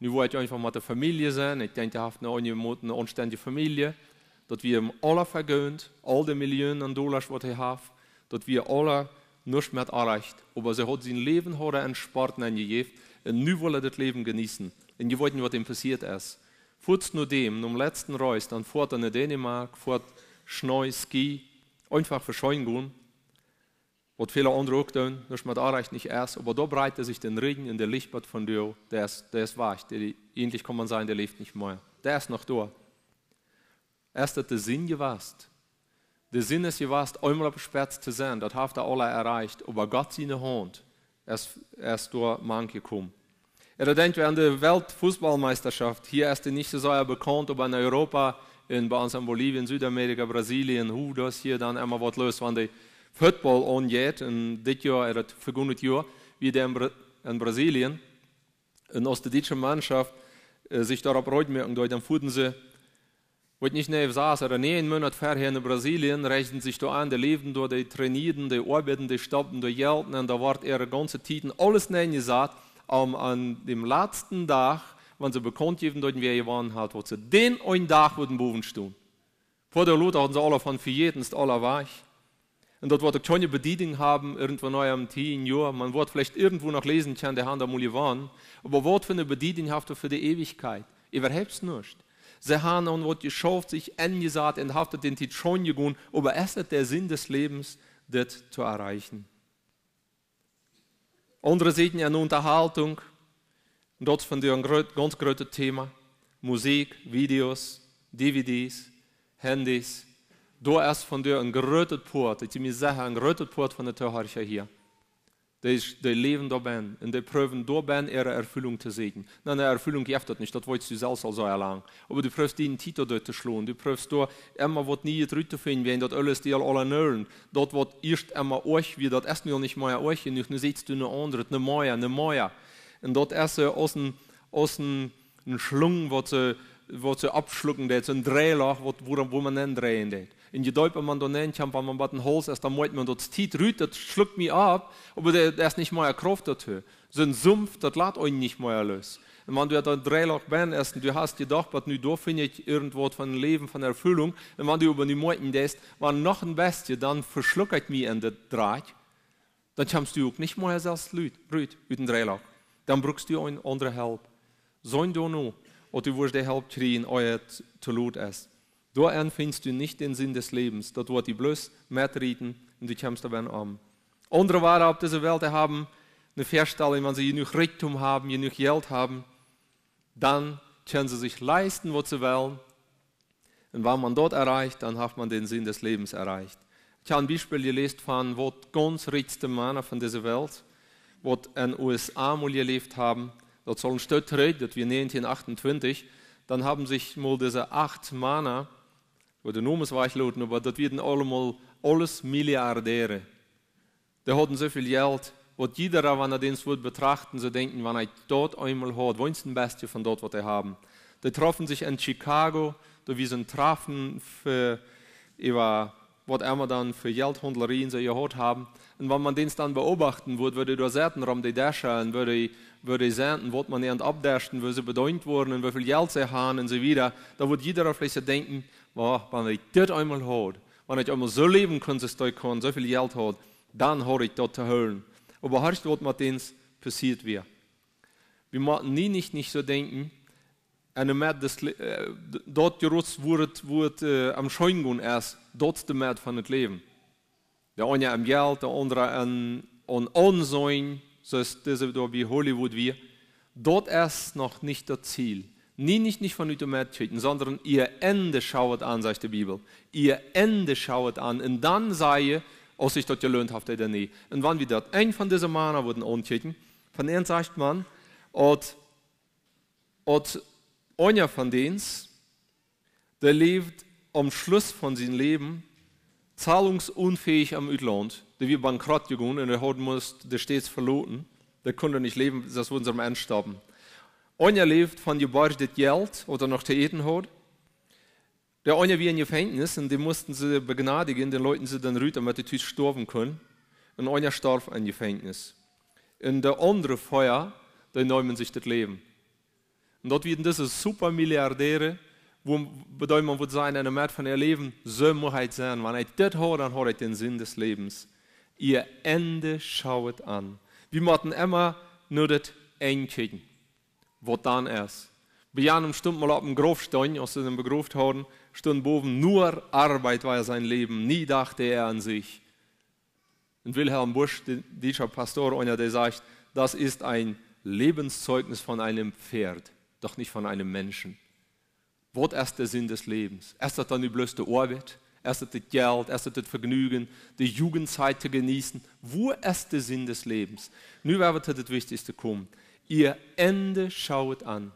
Nu wo ich einfach mit der Familie sein. Ich denke, ich habe eine, eine anständige Familie. Dass wir ihm alle vergönnt, all die Millionen an Dollars, die er hat. Dass wir alle nichts mehr erreicht. Aber sie hat sein Leben heute entspannt und gejagt. Und nu will er das Leben genießen. Und ich die nicht, was ihm passiert ist. Furz nur dem, um letzten Reis, dann fährt er in Dänemark, fort Schnee, Ski, einfach verscheunen gehen wat viele andere tun, dass man da reicht nicht erst, aber da breitet sich den Regen in der Lichtbad von dir, der ist, der ist weich, der, ähnlich kann man sein, der lebt nicht mehr. Der ist noch da. Erst hat der Sinn gewasst. Der Sinn ist gewasst, einmal besperrt zu sein, das hat der Allah erreicht, aber Gott seine Hand, er ist, er ist durch manche gekommen. Er denkt, während der Weltfußballmeisterschaft, hier ist er nicht so bekannt, aber in Europa, in, bei uns in Bolivien, Südamerika, Brasilien, wo das hier dann immer was los, wenn die football on yet. En dit jaar, het vergangene jaar, wieder in, Bra in Brasilien, eine ostdeutsche Mannschaft äh, eh, sich darauf reutmerken, dort am Fuden sie, wo ich nicht näher saß, aber nee, einen Monat vorher in Brasilien, rechnen sich da an, die leben dort, die trainieren, die arbeiten, die stoppen, die gelten, und da wird ihre ganze Tiden alles nein gesagt, um, an dem letzten Tag, wenn sie bekannt geben, dort wer gewonnen hat, wo sie den einen Tag würden Boven stehen. Vor der Lot hatten sie alle von für jeden, ist aller weich. Und dort, wo ich keine Bedienung haben, irgendwo neu am Team, Jahr. man wird vielleicht irgendwo noch lesen können, der Hand am Ulivan, aber was für eine Bedienung habt für die Ewigkeit? Überhaupt nicht. Sie haben und was geschafft, sich angesagt und habt den Titel schon gegangen, aber es ist der Sinn des Lebens, das zu erreichen. Andere sehen ja eine Unterhaltung, und dort von ein ganz großes Thema, Musik, Videos, DVDs, Handys, Du erst von dir ein gerötet Port, ich mir sage, ein gerötet Port von der Teuharcher hier. Das ist die leben da ben, und die prüfen da ben ihre Erfüllung zu sehen. Nein, eine Erfüllung gibt es nicht, das wolltest du selbst also erlangen. Aber du prüfst den Titel dort zu schlagen, du prüfst da immer, was nie drüber finden, wenn das alles dir alle nölen. Dort, was erst immer euch wie das erst noch nicht mehr euch, und dann siehst du eine andere, eine Meier, eine Meier. Und dort erst aus einem, aus einem Schlung, was sie, was sie abschlucken, das ist ein Drehloch, wo, wo man dann drehen geht in die Gedäub man nennen kann, wenn man den Holz ist, dann meint man das Tiet rüht, das schluckt mich ab, aber das ist nicht mehr Kraft dazu. So ein Sumpf, das lädt euch nicht mehr los. Und wenn du dann drei Loch Ben ist und du hast gedacht, was du da findest, irgendwo von Leben, von Erfüllung, und wenn du über die Meuten denkst, wenn noch ein Bestie, dann verschluckt mich in der Draht, dann kommst du auch nicht mehr selbst rüht, mit dem Drehloch. Dann brauchst du eine andere Help. So ein Dono, und du wirst die Help kriegen, euer zu laut ist. Dort findest du nicht den Sinn des Lebens. Dort wird die bloß mitreden und die kommst dabei um. Andere Ware auf dieser Welt haben eine Verstellung, wenn sie genug Reichtum haben, genug Geld haben, dann können sie sich leisten, was sie wollen. Und wenn man dort erreicht, dann hat man den Sinn des Lebens erreicht. Ich habe ein Beispiel gelesen von wo ganz reichsten Männer von dieser Welt, die in den USA mal gelebt haben, dort sollen Städte reden, das wir 28, dann haben sich mal diese acht Männer Og det er noe vi som ikke lurte på, at allemal, alles Milliardäre. Die hatten so viel Geld, wo jeder, wenn er den so betrachten, so denken, wenn er dort einmal hat, wo ist das Beste von dort, was er haben. Die trafen sich in Chicago, da wir sind Treffen für, über was immer dann für Geldhändlerien sie gehabt haben. Und wenn man den dann beobachten würde, würde da sehen, warum die darstellen, würde würde sehen, was man ihnen abdaschen, was sie bedeutet wurden und wie viel Geld sie haben und so weiter, da würde jeder vielleicht denken, war, wenn ich das einmal habe, wenn ich einmal so leben kann, dass ich kann, so viel Geld habe, dann habe ich dort zu hören. Aber hörst du, was mit uns passiert wird? Wir müssen nie nicht, nicht so denken, eine Märt, das, äh, dort gerutzt wurde, wurde äh, am Scheungun erst, dort der Märt von dem Leben. Der eine am Geld, der andere an, an Unsein, so ist das wie Hollywood wir. Dort erst noch nicht das Ziel nie nicht, nicht von Automatik, sondern ihr Ende schaut an, sagt die Bibel. Ihr Ende schaut an. Und dann sei ihr, ob oh, ich dort gelernt habt, oder nicht. Und wann wir dort ein von diesen Männern wurden umkicken, von denen sagt man, und, und einer von denen, der lebt am Schluss von seinem Leben zahlungsunfähig am Utland, der wir bankrott gegangen und er hat muss, der stets verloren, der konnte nicht leben, das würde am Ende sterben. Anja leeft van je borg dit geld, oder noch nog te eten had. Der eine wie ein Gefängnis und die mussten sie begnadigen, den Leuten sie dann rüten, damit die Tüte sterben können. Und einer starb ein Gefängnis. In der andere Feuer, da nehmen sich das Leben. Und dort werden diese super Milliardäre, wo bedeutet man, würde sein, eine Mehrheit von ihr Leben, so muss es sein. Wenn ich das höre, dann höre ich den Sinn des Lebens. Ihr Ende schaut an. Wir machen immer nur das Ende wo dann erst. Bei einem stund mal auf dem Grof stehen, aus dem Begriff haben, stund oben nur Arbeit war sein Leben, nie dachte er an sich. Und Wilhelm Busch, dieser Pastor, einer, der sagt, das ist ein Lebenszeugnis von einem Pferd, doch nicht von einem Menschen. Wo ist der Sinn des Lebens? Erst hat dann die blöste Arbeit, erst hat das Geld, erst hat das Vergnügen, die Jugendzeit zu genießen. Wo ist der Sinn des Lebens? Nun wird das Wichtigste kommen ihr Ende schaut an.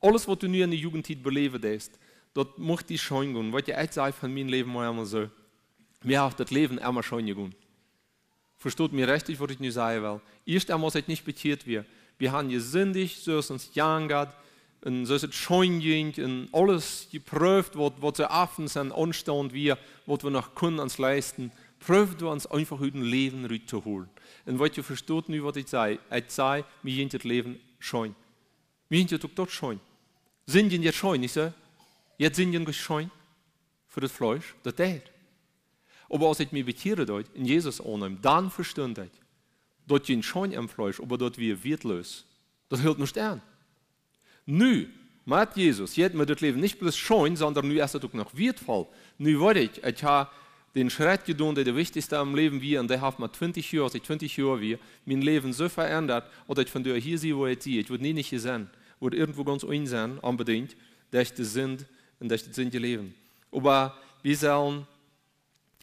Alles, was du nie in der Jugendzeit belebt hast, das muss ich schon gehen. Was ich jetzt sage von meinem Leben war immer so, mir hat das Leben immer schon gehen. Versteht mir richtig, was ich nicht sagen will. Erst einmal seid nicht betiert wir. Wir haben gesündigt, so ist uns jangert, so ist es schon ging, und alles geprüft, was, was Affen sind, anstand wir, was wir noch können uns leisten können Prøv du ans einfach ut Leben rüzuholen. En wat je verstoot nu wat ik zei. Ik zei, mij in het leven schoin. Mij in het ook dat schoin. Sind in jetzt schoin, ist er? Jetzt sind in schoin. Für das Fleisch, das der. Aber als ich mir betiere dort, in Jesus annehmen, dann verstünde ich, dort je schoin am Fleisch, aber dort wir wertlos. Das hält nicht an. Nu, mit Jesus, jetzt mir das Leben nicht bloß schoin, sondern nu ist es auch noch wertvoll. Nu werde ich, ich habe den Schritt gedoen, der wichtigste am Leben wie, und der hat mir 20 Jahre, seit 20 Jahren wie, mein Leben so verändert, dass ich von dir hier sehe, wo ich sehe. Ich würde nie nicht hier sein, würde irgendwo ganz einsam, unbedingt, dass ich das sind und dass ich das sind Leben. Aber wir sollen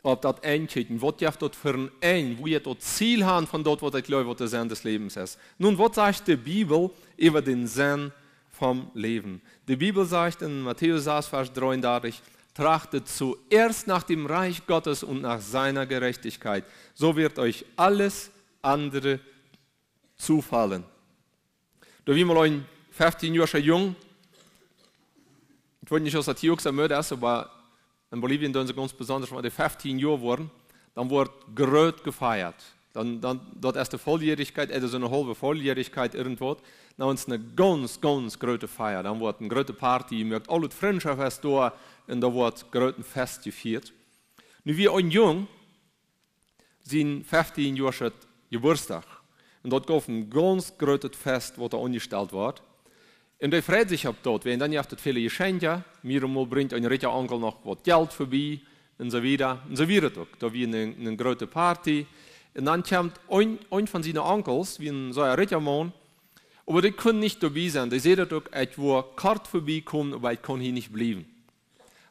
auf das einschicken. Was hat das für ein Ein, wo ihr das Ziel haben von dort, was ich glaube, was der Sinn des Lebens ist. Nun, was sagt die Bibel über den Sinn vom Leben? Die Bibel sagt in Matthäus 6, Vers 33, trachtet zuerst nach dem Reich Gottes und nach seiner Gerechtigkeit. So wird euch alles andere zufallen. Du wie mal ein 15 Jahre Jung, ich wollte nicht aus der Tioxa Mörder essen, aber in Bolivien sind sie ganz besonders, wenn die 15 Jahre wurden, dann wird Gröt gefeiert. Dann, dann, dort erst Volljährigkeit, oder also so eine halbe Volljährigkeit irgendwo. Dann ist eine ganz, ganz große Feier. Dann wird eine große Party, ihr mögt alle Freundschaft erst da und da wird ein großes Fest gefeiert. Nun, wir ein Jung sind 15 Jahre Geburtstag. Und dort gab ein ganz großes Fest, wo da angestellt wird. Und er freut sich ab dort, wenn dann ihr habt viele Geschenke, mir mal bringt ein richter Onkel noch was Geld vorbei und so weiter. Und so wird es auch. Da wird eine, eine große Party. Und dann kam ein, een van zijn onkels, wie ein zo'n rijker man, maar die kon niet erbij zijn. Die zei dat ook, ik wil kort voorbij komen, weil ik kon hier niet blijven.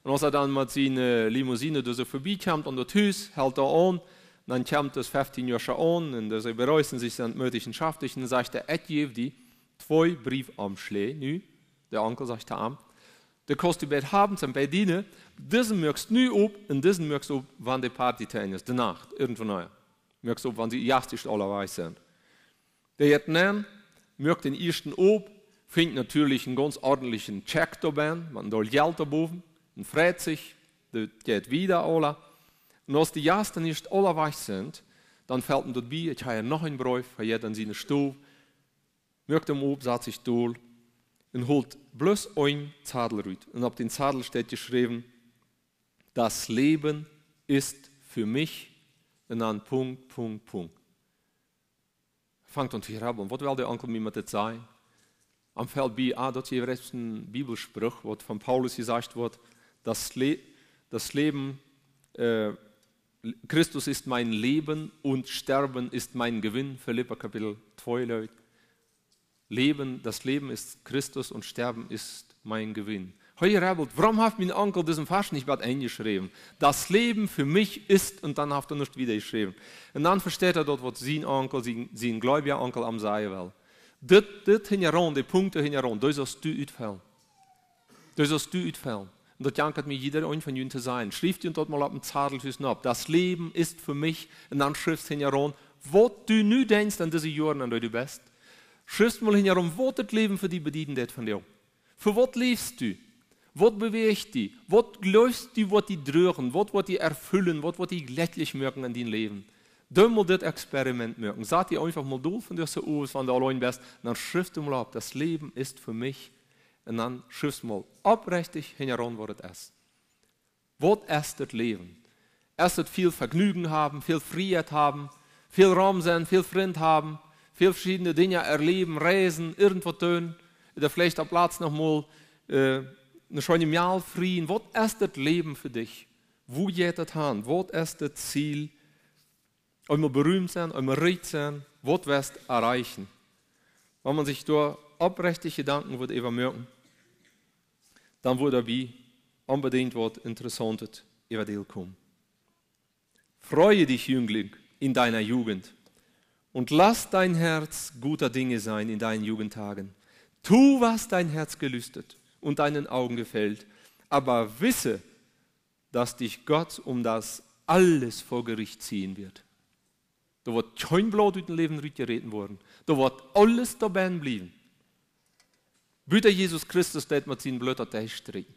En als er dan met zijn limousine dus voorbij komt aan het hält er an, dann kam das 15 Jahre an und sie bereuen sich dann möglichen Schaftigen und sagt, er gebe die zwei am Schlee, nu, der Onkel sagt am, der kostet bei abends und bei dienen, diesen möchtest du nu ab und diesen möchtest du, wann die Party ist, die Nacht, irgendwo neuer. Merkst ob wann sie jastisch allerweis sind. Der Vietnam merkt den ersten ob, findet natürlich einen ganz ordentlichen Check dabei, man soll Geld oben und freut sich, das geht wieder alle. Und als die Jasten nicht alle allerweis sind, dann fällt ihm dort wie, ich habe noch einen Bräuf, er geht an seine Stube, merkt ihm oben, sagt sich doll und holt bloß ein Zadel rüt. Und auf den Zadel steht geschrieben, das Leben ist für mich und dann punkt, punkt, punkt. Fangt und hier ab, und will der Onkel mir mit het zijn? Am Feld bij ah, dat hier rechts een Bibelspruch, wat von Paulus gesagt wird, das, Le das Leben, äh, eh, Christus ist mein Leben und Sterben ist mein Gewinn, Philippa Kapitel 2, Leute. Leben, das Leben ist Christus und Sterben ist mein Gewinn. Heuer Rebold, warum hat mein Onkel diesen Faschenbad eingeschrieben? Das Leben für mich ist, und dann hat er nicht wieder geschrieben. Und dann versteht er dort, was sein Onkel, sein, sein gläubiger Onkel am Seil will. Das, das hinherum, die Punkte hinherum, das sollst du entfällen. Das sollst du entfällen. Und das jankert mir jeder ein von Ihnen zu sein. Schrift ihn dort mal auf dem Zadel fürs ab. Das Leben ist für mich, und dann du hinherum, was du nu denkst an diese Jahren, an die du bist. Schrift mal hinherum, was das Leben für die bedient hat von dir. Für was lebst du? Was bewegt die? Was löst die, was die drören? Was wird die erfüllen? Was wird die glücklich machen in dein Leben? Dann mal das Experiment machen. Sag dir einfach mal du von dieser Uhr, wenn du allein bist, dann schrift du mal ab, das Leben ist für mich. Und dann schrift mal abrechtig hinein, wo es ist. Was ist das Leben? Ist es viel Vergnügen haben, viel Freiheit haben, viel Raum sein, viel Freund haben, viel verschiedene Dinge erleben, reisen, irgendwo tun, oder vielleicht am Platz nochmal... Äh, eh, und schon im Jahr frien, was ist das Leben für dich? Wo geht das hin? Was ist das Ziel? Ob berühmt sein, ob wir reich sein, was wirst erreichen? Wenn man sich durch abrechte Gedanken wird eben merken, dann wird wie unbedingt was Interessantes über dir kommen. Freue dich, Jüngling, in deiner Jugend und lass dein Herz guter Dinge sein in deinen Jugendtagen. Tu, was dein Herz gelüstet und deinen Augen gefällt. Aber wisse, dass dich Gott um das alles vor Gericht ziehen wird. Da wird kein Blut in den Leben reden worden. Da wird alles dabei bleiben. Bitte Jesus Christus, der man sein Blut hat stricken.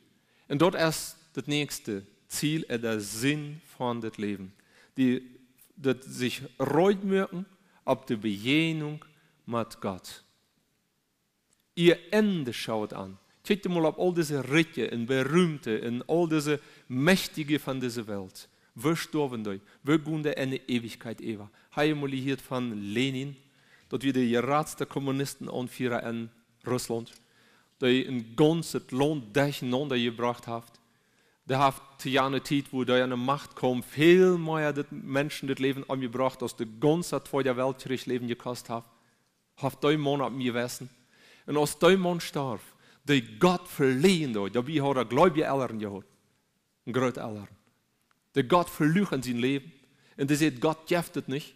Und dort erst das nächste Ziel, äh, der Sinn von dem Leben. Die, das sich reut mögen, ob die Bejehnung mit Gott. Ihr Ende schaut an. Zit mal op all diese Ritte und Berühmte und all diese Mächtige von dieser Welt. Wir sterben da, wir gunden eine Ewigkeit ewa. Heimoli hier von Lenin, dat wir die Rats der Kommunisten anführen in Russland, die ein ganzes Land durcheinander gebracht Der hat haft Tiane Tiet, wo da eine Macht kommt, viel mehr den Menschen das Leben angebracht, als der ganze zweite Weltkrieg Leben gekostet hat. Haft da an mir gewesen. Und als der Mann starb, die Gott verliehen ooit. Dat wie hoor dat gläubige Eltern gehoord. Een grote Eltern. Die God verlucht in zijn Leben, und die sagt, Gott jeft het niet.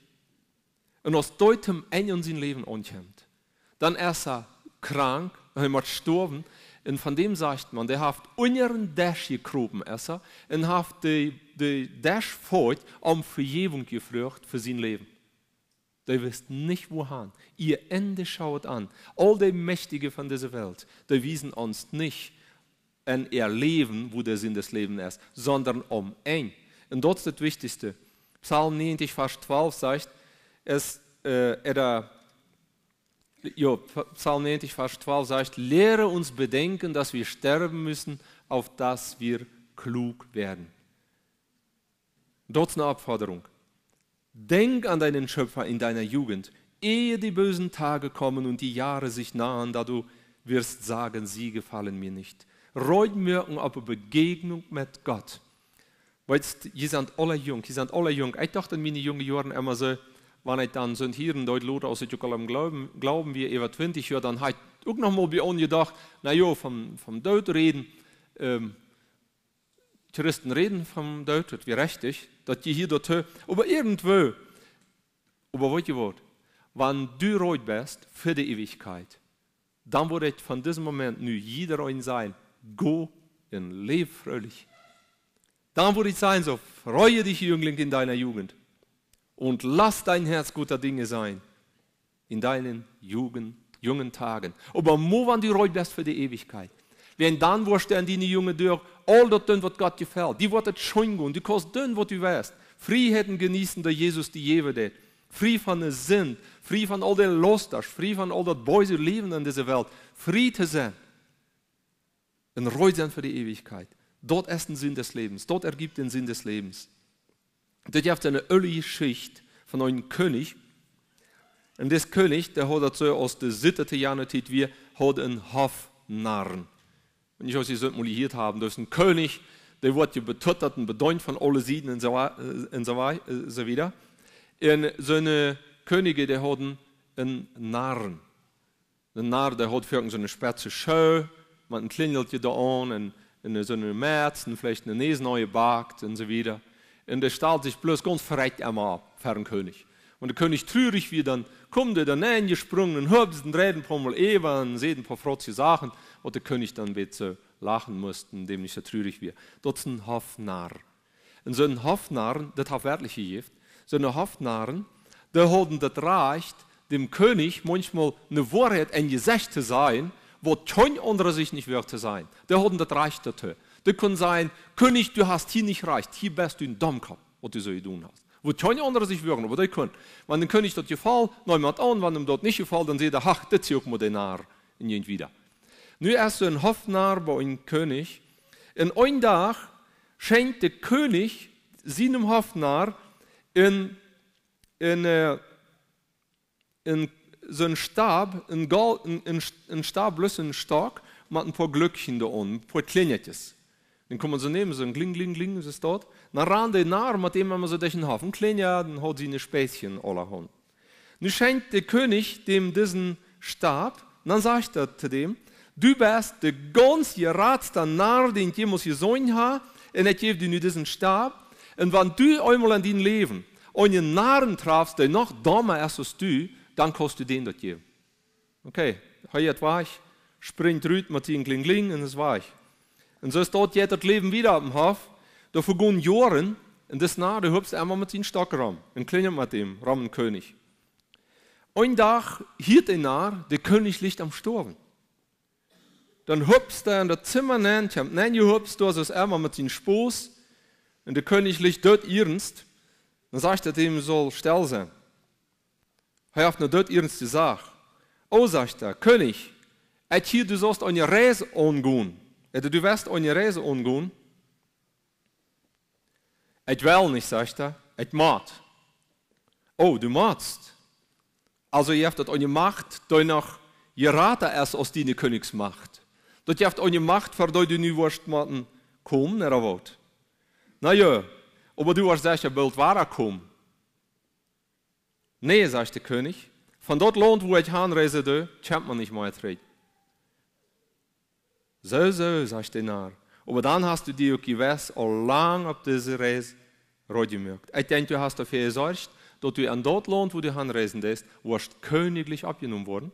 En als nooit hem in zijn Leben ontjemt. dann ist er krank, er moet sterven. und von dem sagt man, der hat unseren Dash gekroben esser und hat die, die Dash fort um Vergebung gefrücht für sein Leben. Du wirst nicht wohin. Ihr Ende schaut an. All die Mächtige von dieser Welt, die wiesen uns nicht ein Erleben, wo der Sinn des Lebens ist, sondern um eng. Und dort ist das Wichtigste. Psalm 90, Vers 12 sagt, es, äh, er, ja, Psalm 90, Vers 12 sagt, lehre uns bedenken, dass wir sterben müssen, auf dass wir klug werden. Dort ist eine Abforderung. Denk an deinen Schöpfer in deiner Jugend, ehe die bösen Tage kommen und die Jahre sich nahen, da du wirst sagen, sie gefallen mir nicht. Reut mir um eine Begegnung mit Gott. Weißt, ihr seid alle jung, ihr seid alle jung. Ich dachte in meinen jungen Jahren immer so, wenn ich dann sind hier in Deutschland aus der Jugend Glauben, glauben wir über 20 Jahre, dann habe ich auch mal bei uns gedacht, na ja, vom, vom Tod reden, ähm, Touristen reden vom Deut, wie richtig, dass die hier dat aber irgendwo, aber wat je wordt, wann du reut bist für die Ewigkeit, dann wird von diesem Moment nur jeder ein sein, go in leb fröhlich. Dann würde ich sein, so freue dich, Jüngling, in deiner Jugend und lass dein Herz guter Dinge sein in deinen Jugend, jungen Tagen. Aber nur wann du reut bist für die Ewigkeit, Want dan wirst du an deine Jungen durch all das tun, was Gott gefällt. Die wird schon gut. Du kannst tun, was du willst. Freiheiten genießen, der Jesus die jewe det. Frei von der Sinn, frei von all den Lustern, frei von all das böse Leben in dieser Welt. Frei zu sein. Ein Reut sein für die Ewigkeit. Dort ist der Sinn des Lebens. Dort ergibt den Sinn des Lebens. Dort gibt eine ölige Schicht von einem König. Und das König, der hat dazu aus der Sitte, der wir, hat einen Hofnarren wenn ich euch simuliert haben das ist ein König der wird betöttert und bedeutet von allen Sieden und so weiter. Äh, äh, und so eine Könige der hat einen Narren den Narr der hat für so eine spärze Show man klingelt hier da an und in so einem März und vielleicht eine neue neue und so weiter. und der stellt sich bloß ganz verreckt einmal für einen König und der König trürig wie dann kommt er dann eingesprungen und hübsch und reden ein paar Mal Eva und sieht ein paar frotze Sachen. Und der König dann wird so lachen musste, indem ich so trürig wie. Das ist ein Hoffnarr. Und so ein Hoffnarr, das hat wirklich gegeben, so ein Hoffnarr, der hat das Recht, dem König manchmal eine Wahrheit ein Gesicht zu sein, wo kein anderer sich nicht wert zu sein. Der hat das Recht dazu. Der kann sein, König, du hast hier nicht recht, hier bist du ein Dummkopf, was du so tun hast. Wo schon andere sich würgen, aber die können. Wenn dem König dort gefällt, nehmen wir an, wenn ihm dort nicht gefällt, dann sieht er, ach, das zieht mir den Narr in jeden wieder. Nun erst so ein Hoffnarr bei einem König. In einem Tag schenkt der König seinem Hoffnarr in, in, äh, in, in so einen Stab, einen, einen, einen Stab, bloß einen Stock, mit ein paar Glöckchen da unten, ein paar Klingetjes. Den kann man so nehmen, so ein Gling, Gling, Gling, ist es dort. Dann ran der Narr, mit dem man so durch den Hafen klein, ja, dann hat sie ein Späßchen aller Hund. Nun schenkt der König dem diesen Stab, und dann sagt er zu dem, du bist der ganze ratste Narr, den je muss gesäun ha, und er gibt dir diesen Stab, und wenn du einmal in dein Leben einen Narren trafst, der noch dummer ist als du, dann kannst du den dort geben. Okay, hier war ich, springt rüt, Martin Klingling, und es war ich. Und so ist dort jeder Leben wieder am Hof. Da vergehen Jahren und das nah, du hüpfst einmal mit Stock rum und klingelt mit dem König. Ein Tag hielt er nach, der König liegt am Sturm. Dann hüpfst er in das Zimmer nennt, ich hab nein, du hüpfst, du hast es einmal mit seinem Spoß und der König liegt dort ernst. Dann sagt er dem, soll still sein. Er hat nur dort ernst gesagt. Oh, sagt er, König, et hier du sollst eine Reise angehen. Eller du eine Reise åndereise Ich will nicht, sagt er. Ich mat. Oh, du matst. Also ihr habt eine Macht, die noch geraten ist aus deiner Königsmacht. Dort ihr habt eine Macht, für die du nicht wirst machen, kommen, er wollt. Na ja, aber du wirst sicher bald wahrer kommen. Nee, sagt der König, von dort Land, wo ich hinreise, da man nicht mehr treten. So, so, zegt de naar. Aber dann hast du die auch gewusst, auch lang auf diese Reise reden mögt. Ich denke, du hast dafür gesorgt, dass du an dort Land, wo du hinreisen lässt, wirst königlich abgenommen worden.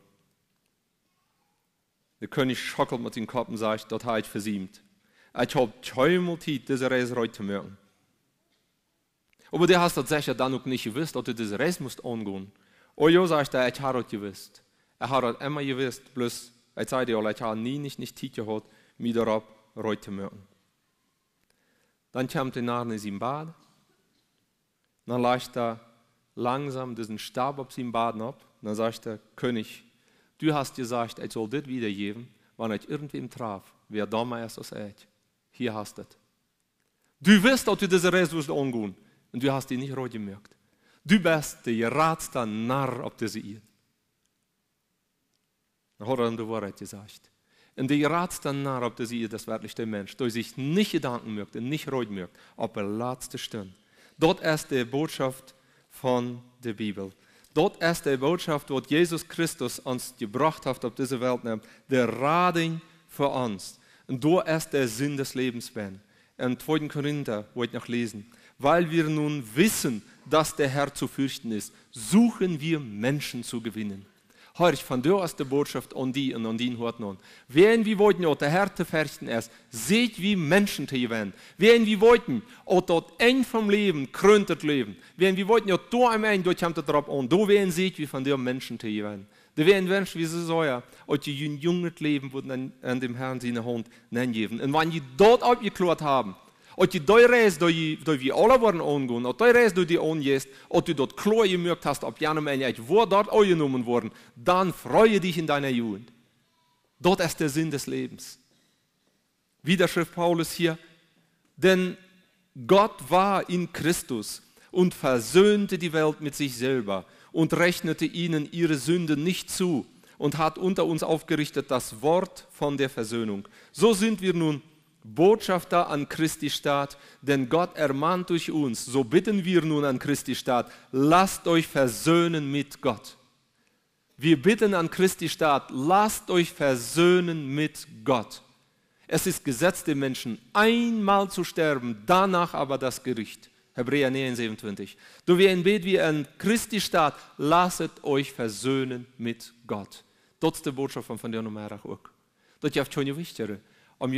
Der König schockelt mit den Kopf und sagt, das habe ich versiemt. Ich habe zweimal Zeit, diese Reise heute zu machen. Aber du hast das sicher dann auch nicht gewusst, dass du diese Reise musst angehen. Oh ja, sagt er, ich habe es gewusst. Er hat es immer gewusst, bloß Jeg sier det, og jeg har ni nicht tidligere hørt mye opp røyte mørn. Dann kommt der Narne im Bad. Dann leicht er langsam diesen Stab auf seinem Baden ab. Dann sagt er, König, du hast gesagt, ich soll das wiedergeben, wenn ich irgendwem traf, wer damals ist als ich. Hier hast du das. Du wirst, dass du diese Ressourcen angehen und du hast die nicht reut gemerkt. Du bist der ratste Narr auf dieser Erde horrende Worte gesagt. Und die rat dann nach, ob das ihr das wörtlichste Mensch, durch sich nicht Gedanken möchte, nicht reut möchte, ob er letzte Stunde. Dort ist die Botschaft von der Bibel. Dort ist die Botschaft, die Jesus Christus uns gebracht hat auf diese Welt, nimmt, der Rading für uns. Und dort ist der Sinn des Lebens, Ben. In 2. Korinther wollte ich noch lesen. Weil wir nun wissen, dass der Herr zu fürchten ist, suchen wir Menschen zu gewinnen. Horch, van du hast die Botschaft und die und die hört nun. Wenn wir wollten, oder Härte versten erst, seht wie Menschen zu werden. Wenn wir wollten, oder dort eng vom Leben, kröntet Leben. Wenn wir wollten, oder du am Ende, dort haben wir drauf und du werden seht wie von dir Menschen zu werden. Da werden Menschen wie sie säuer, und die junges Leben wurden an, dem Herrn seine Hand nennen geben. Und wenn die dort abgeklärt haben, Ότι doi rez doi doi vi alla vorn ongun, och doi rez du di on jest, och du dort klor gemürkt hast, ob janem en ich wo dort eugenommen worden, dann freue dich in deiner Jugend. Dort ist der Sinn des Lebens. Wieder Schrift Paulus hier, denn Gott war in Christus und versöhnte die Welt mit sich selber und rechnete ihnen ihre Sünden nicht zu und hat unter uns aufgerichtet das Wort von der Versöhnung. So sind wir nun Botschafter an Christi Staat, denn Gott ermahnt durch uns, so bitten wir nun an Christi Staat, lasst euch versöhnen mit Gott. Wir bitten an Christi Staat, lasst euch versöhnen mit Gott. Es ist Gesetz dem Menschen, einmal zu sterben, danach aber das Gericht. Hebräer 9, 27. Du wie ein Bet, wie ein Christi Staat, lasst euch versöhnen mit Gott. Dort ist die Botschaft von der Nummer auch. Das ist ja wichtig. Und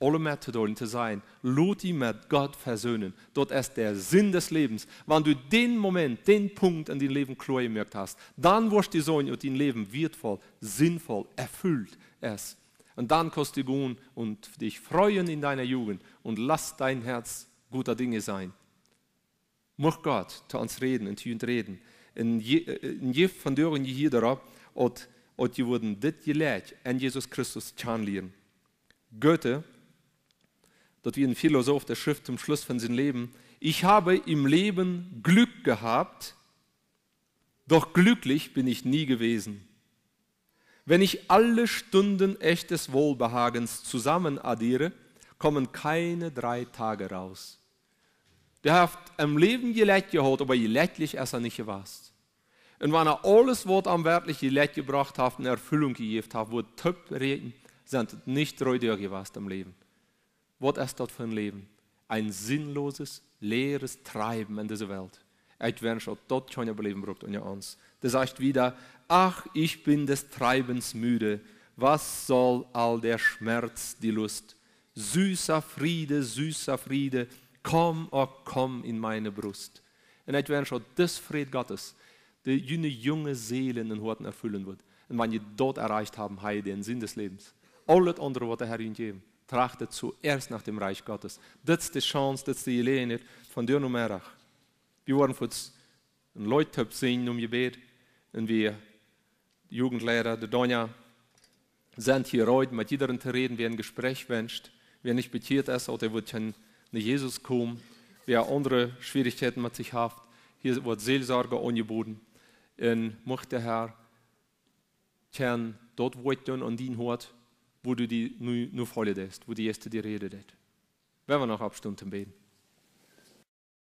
alle Methoden zu sein. Lot ihn mit Gott versöhnen. Dort ist der Sinn des Lebens. Wenn du den Moment, den Punkt in deinem Leben klar gemerkt hast, dann wirst du sein und dein Leben wertvoll, sinnvoll, erfüllt es. Und dann kannst du gehen und dich freuen in deiner Jugend und lass dein Herz guter Dinge sein. Mach Gott zu uns reden und zu uns reden. In je von deren je hier darauf und und die wurden das gelehrt an Jesus Christus chanlieren. Goethe dort wie ein Philosoph der Schrift zum Schluss von seinem Leben, ich habe im Leben Glück gehabt, doch glücklich bin ich nie gewesen. Wenn ich alle Stunden echtes Wohlbehagens zusammen addiere, kommen keine drei Tage raus. Der hat im Leben gelegt gehabt, aber letztlich ist er nicht warst. Und wenn er alles, was am Wertlich gelegt gebracht hat, eine Erfüllung gegeben hat, wo Töpfe reden, sind nicht treu gewesen im Leben. Was ist dort für ein Leben? Ein sinnloses, leeres Treiben in dieser Welt. Ich wünsche, dort schon überleben, Leben braucht ihr uns. Das heißt wieder, ach, ich bin des Treibens müde. Was soll all der Schmerz, die Lust? Süßer Friede, süßer Friede, komm, oh komm in meine Brust. Und ich wünsche, das Fried Gottes, die jene junge Seelen in Horten erfüllen wird. Und wenn ihr dort erreicht haben, heil den Sinn des Lebens. Alles andere wird der Herr ihnen geben trachtet zuerst nach dem Reich Gottes. Das ist die Chance, das ist die Gelegenheit von dir und mir. Wir waren für ein Leute singen um Gebet und wir Jugendlehrer, der Donja, sind hier heute mit jedem zu reden, wer ein Gespräch wünscht, wer nicht betiert ist oder wird nicht Jesus kommen, wer andere Schwierigkeiten mit sich hat. Hier wird Seelsorge angeboten. Und möchte der Herr, kann dort Wort tun und ihn hört, wo du die nur, nur vorliest, wo die erste die Rede redet. Werden wir noch eine Stunde beten.